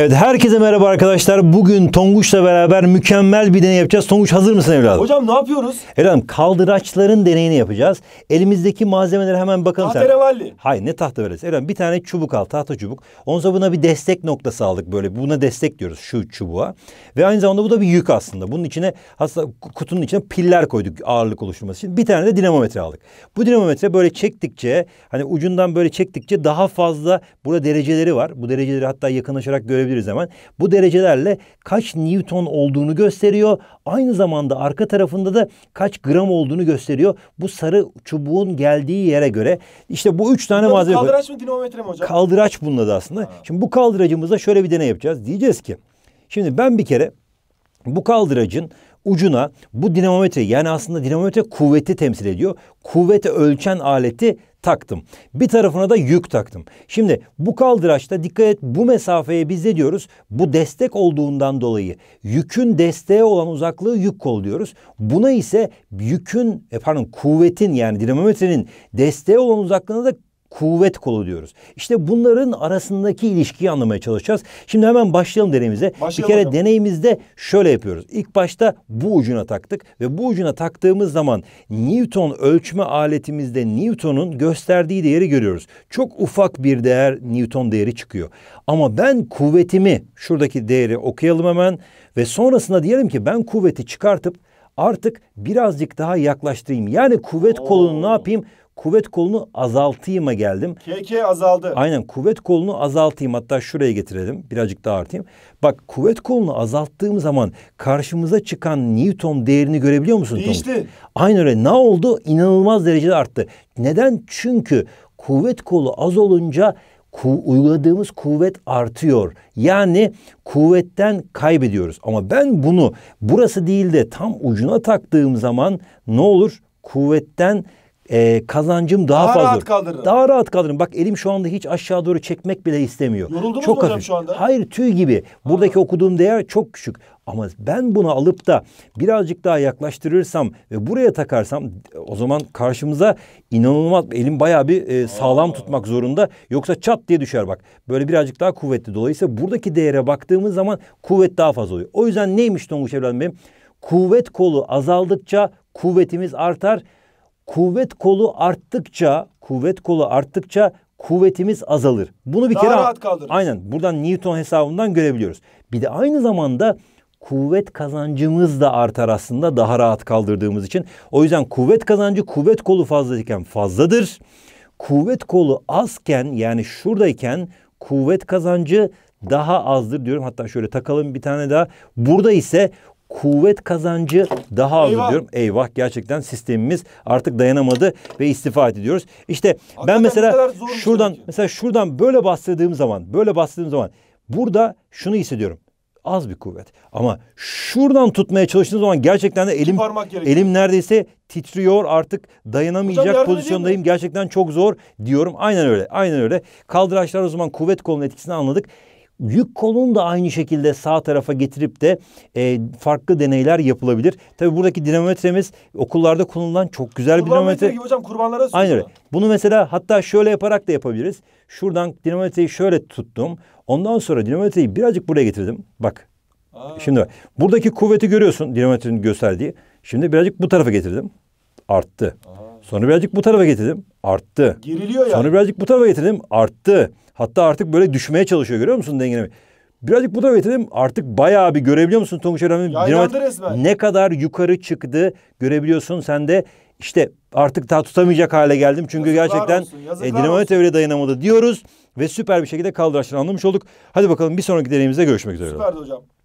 Evet herkese merhaba arkadaşlar. Bugün Tonguç'la beraber mükemmel bir deney yapacağız. Tonguç hazır mısın evladım? Hocam ne yapıyoruz? Evladım kaldıraçların deneyini yapacağız. Elimizdeki malzemeleri hemen bakalım. Tahterevalli. Hayır ne tahtavalesi? Evladım bir tane çubuk al tahta çubuk. Ondan sonra buna bir destek noktası aldık böyle. Buna destek diyoruz şu çubuğa. Ve aynı zamanda bu da bir yük aslında. Bunun içine hasta kutunun içine piller koyduk ağırlık oluşturması için. Bir tane de dinamometre aldık. Bu dinamometre böyle çektikçe hani ucundan böyle çektikçe daha fazla burada dereceleri var. Bu dereceleri hatta yakınlaşarak görebilirsiniz gösterebiliriz hemen. Bu derecelerle kaç Newton olduğunu gösteriyor. Aynı zamanda arka tarafında da kaç gram olduğunu gösteriyor. Bu sarı çubuğun geldiği yere göre. işte bu üç tane malzeme. Kaldıraç mı dinamometre mi hocam? Kaldıraç bunun adı aslında. Ha. Şimdi bu kaldıracımızda şöyle bir deney yapacağız. Diyeceğiz ki şimdi ben bir kere bu kaldıracın ucuna bu dinamometre yani aslında dinamometre kuvveti temsil ediyor. Kuvveti ölçen aleti taktım. Bir tarafına da yük taktım. Şimdi bu kaldıraçta dikkat et bu mesafeye biz de diyoruz bu destek olduğundan dolayı yükün desteğe olan uzaklığı yük kol diyoruz. Buna ise yükün e, pardon kuvvetin yani dinamometrenin desteğe olan uzaklığına da kuvvet kolu diyoruz. İşte bunların arasındaki ilişkiyi anlamaya çalışacağız. Şimdi hemen başlayalım deneyimize. Başlayalım. Bir kere deneyimizde şöyle yapıyoruz. İlk başta bu ucuna taktık ve bu ucuna taktığımız zaman Newton ölçme aletimizde Newton'un gösterdiği değeri görüyoruz. Çok ufak bir değer Newton değeri çıkıyor. Ama ben kuvvetimi şuradaki değeri okuyalım hemen ve sonrasında diyelim ki ben kuvveti çıkartıp artık birazcık daha yaklaştırayım. Yani kuvvet Oo. kolunu ne yapayım? kuvvet kolunu azaltayım'a geldim. KK azaldı. Aynen kuvvet kolunu azaltayım hatta şuraya getirelim birazcık daha artayım. Bak kuvvet kolunu azalttığım zaman karşımıza çıkan Newton değerini görebiliyor musun? Değişti. Tom? Aynen öyle ne oldu İnanılmaz derecede arttı. Neden? Çünkü kuvvet kolu az olunca ku uyguladığımız kuvvet artıyor. Yani kuvvetten kaybediyoruz. Ama ben bunu burası değil de tam ucuna taktığım zaman ne olur? Kuvvetten e, kazancım daha, daha fazla. Rahat kaldırırım. Daha rahat kaldırırım. Bak elim şu anda hiç aşağı doğru çekmek bile istemiyor. Yoruldunuz çok mu hafif. hocam şu anda? Hayır tüy gibi. Buradaki ha. okuduğum değer çok küçük. Ama ben bunu alıp da birazcık daha yaklaştırırsam ve buraya takarsam o zaman karşımıza inanılmaz elim bayağı bir e, sağlam tutmak zorunda. Yoksa çat diye düşer bak. Böyle birazcık daha kuvvetli. Dolayısıyla buradaki değere baktığımız zaman kuvvet daha fazla oluyor. O yüzden neymiş Tonguç evladım benim? Kuvvet kolu azaldıkça kuvvetimiz artar kuvvet kolu arttıkça, kuvvet kolu arttıkça kuvvetimiz azalır. Bunu bir Daha kere rahat kaldırırız. Aynen. Buradan Newton hesabından görebiliyoruz. Bir de aynı zamanda kuvvet kazancımız da artar aslında daha rahat kaldırdığımız için. O yüzden kuvvet kazancı kuvvet kolu fazlayken fazladır. Kuvvet kolu azken yani şuradayken kuvvet kazancı daha azdır diyorum. Hatta şöyle takalım bir tane daha. Burada ise kuvvet kazancı daha az Eyvah. diyorum. Eyvah gerçekten sistemimiz artık dayanamadı ve istifa ediyoruz. İşte Hakikaten ben mesela şuradan mesela şuradan böyle bastırdığım zaman, böyle bastırdığım zaman burada şunu hissediyorum. Az bir kuvvet. Ama şuradan tutmaya çalıştığınız zaman gerçekten de elim elim neredeyse titriyor artık dayanamayacak pozisyondayım. Gerçekten çok zor diyorum. Aynen öyle. Aynen öyle. Kaldıraçlar o zaman kuvvet kolunun etkisini anladık. Yük kolunu da aynı şekilde sağ tarafa getirip de e, farklı deneyler yapılabilir. Tabi buradaki dinamometremiz okullarda kullanılan çok güzel bir dinamometre. Gibi hocam kurbanlara sürüyor. Aynen öyle. Bunu mesela hatta şöyle yaparak da yapabiliriz. Şuradan dinamometreyi şöyle tuttum. Ondan sonra dinamometreyi birazcık buraya getirdim. Bak. Aa. Şimdi bak. Buradaki kuvveti görüyorsun dinamometrenin gösterdiği. Şimdi birazcık bu tarafa getirdim. Arttı. Aa. Sonra birazcık bu tarafa getirdim. Arttı. Giriliyor yani. Sonra birazcık bu tarafa getirdim. Arttı. Hatta artık böyle düşmeye çalışıyor görüyor musun dengeleme? Birazcık bu tarafa getirdim. Artık bayağı bir görebiliyor musun Tonguç Eren'in ne kadar yukarı çıktı görebiliyorsun. Sen de işte artık daha tutamayacak hale geldim. Çünkü yazıklar gerçekten olsun, e, dinamit evre dayanamadı diyoruz. Ve süper bir şekilde kaldıraçları anlamış olduk. Hadi bakalım bir sonraki deneyimizde görüşmek üzere. Süperdi hocam.